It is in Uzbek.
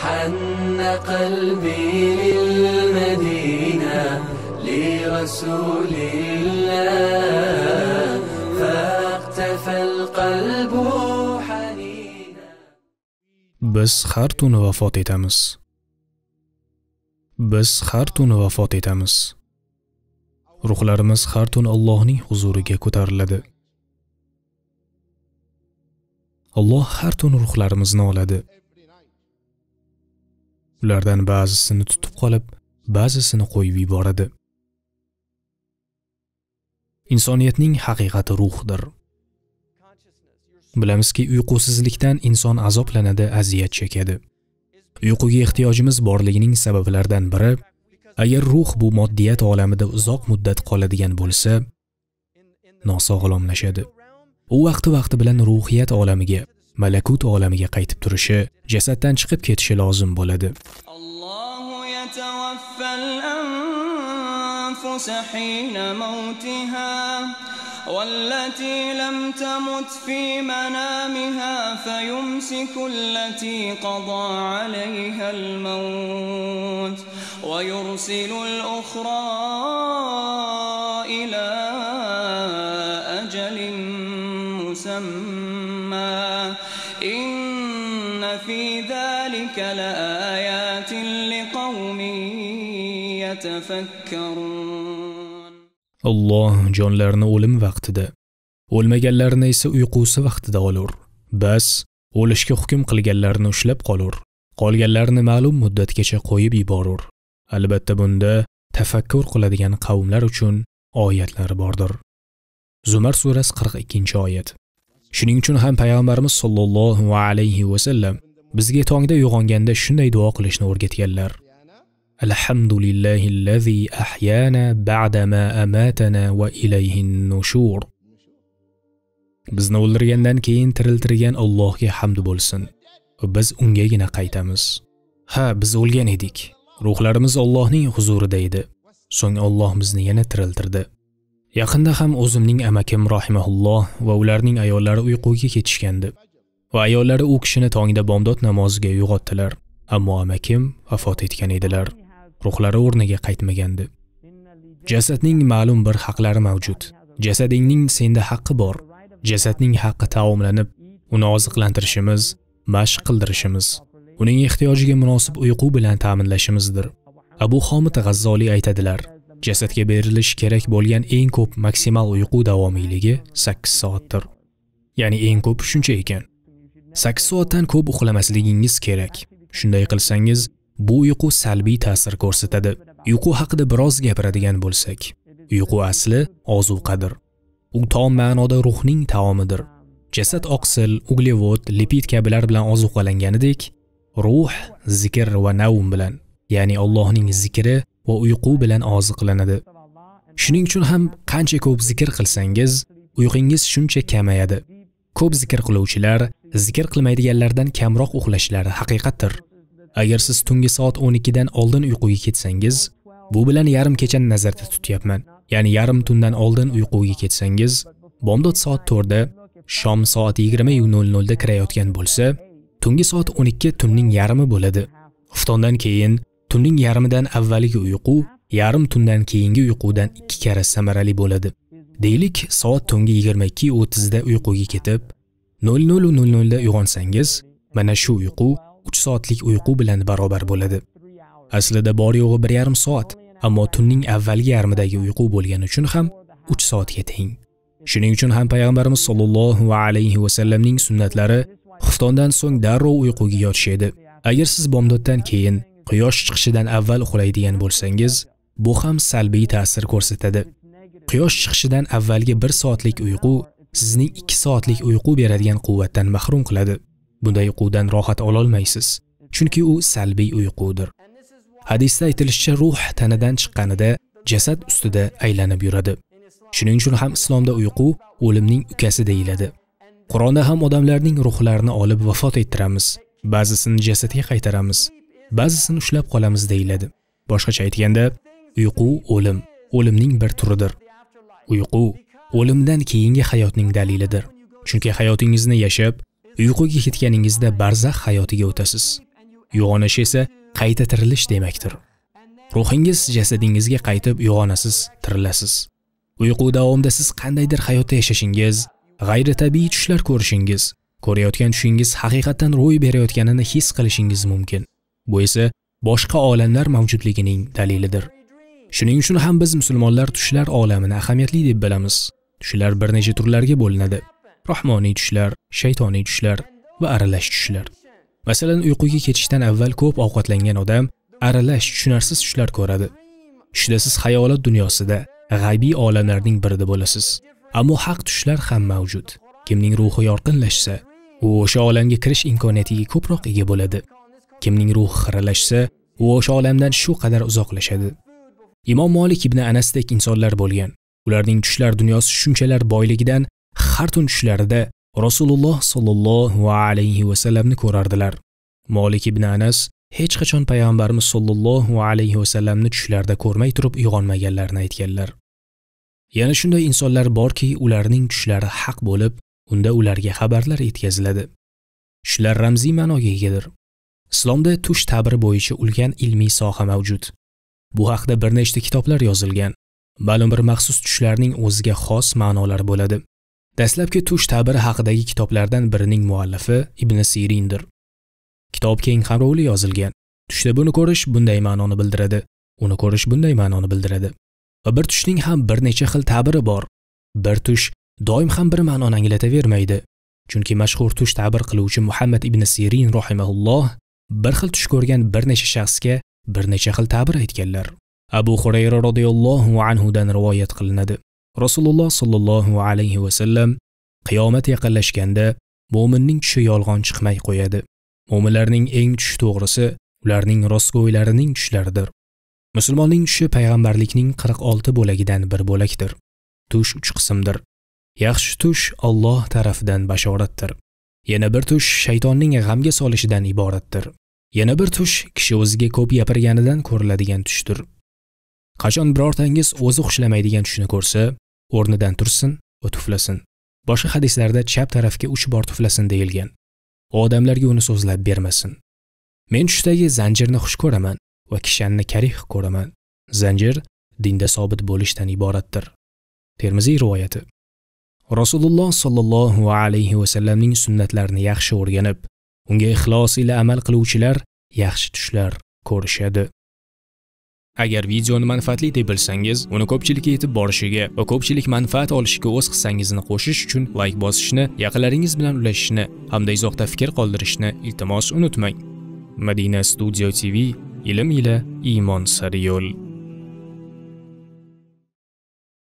حن قلبي للمدينة لرسول الله فاقتفى القلب حنينا بس خرطون وفاتي تمس biz har tuni vafot etamiz ruhlarimiz har tun allohning huzuriga ko'tariladi alloh har tun ruhlarimizni oladi ulardan ba'zisini tutib qolib ba'zisini qo'yib yuboradi insoniyatning haqiqati ruhdir bilamizki uyqusizlikdan inson azoblanadi aziyat chekadi uyquga ehtiyojimiz borligining sabablaridan biri agar ruh bu moddiyat olamida uzoq muddat qoladigan bo'lsa nosog'lomlashadi u vaqti vaqti bilan ruhiyat olamiga malakut olamiga qaytib turishi jasaddan chiqib ketishi lozim bo'ladi والتي لم تمت في منامها فيمسك التي قضى عليها الموت ويرسل الأخرى لآيات لقوم يتفكرون Alloh jonlarni o'lim vaqtida, o'lmaganlarni esa uyqusi vaqtida olur. Bas, o'lishga hukm qilganlarni ushlab qolur, qolganlarni ma'lum muddatgacha qo'yib yuborur. Albatta bunda tafakkur qiladigan qavmlar uchun oyatlar bordir. Zumar surasi 42-oyat. Shuning uchun ham payg'ambarimiz sollallohu alayhi va sallam bizga tongda uyg'onganda shunday duo qilishni o'rgatganlar ba'dama amatana va ilayhin nushur bizni o'ldirgandan keyin tiriltirgan Allohga hamd bo'lsin biz ungagina qaytamiz ha biz o'lgan edik ruhlarimiz Allohning huzurida edi so'ng Alloh bizni yana tiriltirdi yaqinda ham o'zimning amakim rohimaulloh va ularning ayollari uyquga ketishgandi va ayollari u kishini tongda bomdod namoziga uyg'otdilar ammo amakim vafot etgan edilar ruhlari o'rniga qaytmagandi jasadning ma'lum bir haqlari mavjud jasadingning senda haqqi bor jasadning haqqi taomlanib uni oziqlantirishimiz mashq qildirishimiz uning ehtiyojiga munosib uyqu bilan ta'minlashimizdir abu homid g'azzoliy aytadilar jasadga berilishi kerak bo'lgan eng ko'p maksimal uyqu davomiyligi 8 soatdir ya'ni eng ko'p shuncha ekan 8 soatdan ko'p uxlamasligingiz kerak. Shunday qilsangiz, bu uyqu salbiy ta'sir ko'rsatadi. Uyqu haqida biroz gapiradigan bo'lsak, uyqu asli ozuqadir. U tom ma'noda ruhning taomidir. Jasad oqsil, uglevod, lipid kabilar bilan ozuqalanganidek, ruh zikr va navm bilan, ya'ni Allohning zikri va uyqu bilan oziqlanadi. Shuning uchun ham qancha ko'p zikr qilsangiz, uyqingiz shuncha kamayadi. Ko'p zikr qiluvchilar zikr qilmaydiganlardan kamroq uxlashlari haqiqatdir agar siz tungi soat 12 dan oldin uyquga ketsangiz bu bilan yarim kechani nazarda tutyapman ya'ni yarim tundan oldin uyquga ketsangiz bomdod soat 4 da, shom soat 20:00 da kirayotgan bo'lsa tungi soat 12 tunning yarmi bo'ladi xuftondan keyin tunning yarmidan avvalgi uyqu yarim tundan keyingi uyqudan ikki karra samarali bo'ladi deylik soat tungi 22:30 da uyquga ketib 00:00da uyg'onsangiz, mana shu uyqu 3 soatlik uyqu bilan barobar bo'ladi. Aslida bor yo'g'i 1.5 soat, ammo tunning avvalgi yarmidagi uyqu bo'lgani uchun ham 3 soatga teng. Shuning uchun ham payg'ambarimiz sollallohu alayhi va sallamning sunnatlari xuftondan so'ng darrov uyquga yotish edi. Agar siz bomdoddan keyin quyosh chiqishidan avval uxlaydigan bo'lsangiz, bu ham salbiy ta'sir ko'rsatadi. Quyosh chiqishidan avvalgi 1 soatlik uyqu sizning 2 soatlik uyqu beradigan quvvatdan mahrum qiladi. Bunday uyqudan rohat ololmaysiz, chunki u salbiy uyqudir. Hadisda aytilishicha ruh tanadan chiqqanida jasad ustida aylanib yuradi. Shuning uchun ham islomda uyqu o'limning ukasi deyiladi. Qur'onda ham odamlarning ruhlarini olib vafot ettiramiz, ba'zisini jasadga qaytaramiz, ba'zisini ushlab qolamiz deyiladi. Boshqacha aytganda, uyqu o'lim, o'limning bir turidir. Uyqu o'limdan keyingi hayotning dalilidir chunki hayotingizni yashab uyquga ketganingizda barzax hayotiga o'tasiz uyg'onish esa qayta tirilish demakdir ruhingiz jasadingizga qaytib uyg'onasiz tirilasiz uyqu davomida siz qandaydir hayotda yashashingiz g'ayritabiiy tushlar ko'rishingiz ko'rayotgan tushingiz haqiqatdan ro'y berayotganini his qilishingiz mumkin bu esa boshqa olamlar mavjudligining dalilidir Shuning uchun ham biz musulmonlar tushlar olamini ahamiyatli deb bilamiz. Tushlar bir necha turlarga bo'linadi. rohmoniy tushlar, shaytoniy tushlar va aralash tushlar. Masalan, uyquga ketishdan avval ko'p ovqatlangan odam aralash tushunarsiz tushlar ko'radi. Tushda siz hayolot dunyosida, g'aybiy olamlarning birida bo'lasiz. Ammo haq tushlar ham mavjud. Kimning ruhi yorqinlashsa, u o'sha olamga kirish imkoniyatiga ko'proq ega bo'ladi. Kimning ruhi xiralashsa, u o'sha olamdan shu qadar uzoqlashadi. imom molik ibn anasdek insonlar bo'lgan ularning tushlar dunyosi shunchalar boyligidan har tun tushlarida rasululloh sollallohu alayhi vasallamni ko'rardilar molik ibn anas hech qachon payg'ambarimiz sollallohu alayhi vasallamni tushlarda ko'rmay turib uyg'onmaganlarini aytganlar yana shunday insonlar borki ularning tushlari haq bo'lib unda ularga xabarlar yetkaziladi tushlar ramziy ma'noga egadir islomda tush ta'biri bo'yicha ulkan ilmiy soha mavjud Bu haqda bir nechta kitoblar yozilgan. Ma'lum bir maxsus tushlarning o'ziga xos ma'nolari bo'ladi. Dastlabki tush ta'biri haqidagi kitoblardan birining muallifi Ibn Sirindir. Kitob keng qamrovli yozilgan. Tushda buni ko'rish bunday ma'noni bildiradi, uni ko'rish bunday ma'noni bildiradi. Va bir tushning ham bir necha xil ta'biri bor. Bir tush doim ham bir ma'noni anglatavermaydi. Chunki mashhur tush ta'bir qiluvchi Muhammad ibn Sirin rahimahulloh bir xil tush ko'rgan bir necha shaxsga bir necha xil ta'bir aytganlar abu xurayra roziyallohu anhudan rivoyat qilinadi rasululloh sollallohu alayhi vasallam qiyomat yaqinlashganda mo'minning tushi yolg'on chiqmay qo'yadi mo'minlarning eng tushi to'g'risi ularning rostgo'ylarining tushlaridir musulmonning tushi payg'ambarlikning 46 bo'lagidan bir bo'lakdir tush uch qismdir yaxshi tush Alloh tarafidan bashoratdir yana bir tush shaytonning g'amga solishidan iboratdir yana bir tush kishi o'ziga ko'p gapirganidan ko'riladigan tushdir qachon birortangiz o'zi xushlamaydigan tushni ko'rsa o'rnidan tursin va tuflasin boshqa hadislarda chap tarafga 3 bor tuflasin deyilgan odamlarga uni so'zlab bermasin men tushdagi zanjirni xush ko'raman va kishanni karih ko'raman zanjir dinda sobit bo'lishdan iboratdir termiziy rivoyati rasululloh sollallohu alayhi va sallamning sunnatlarini yaxshi o'rganib unga ixlos ila amal qiluvchilar yaxshi tushlar ko'rishadi agar videoni manfaatli deb bilsangiz uni ko'pchilikka yetib borishiga va ko'pchilik manfaat olishiga o'z hissangizni qo'shish uchun layk bosishni yaqinlaringiz bilan ulashishni hamda izohda fikr qoldirishni iltimos unutmang madina studio tv ilm ila iymon sari yo'l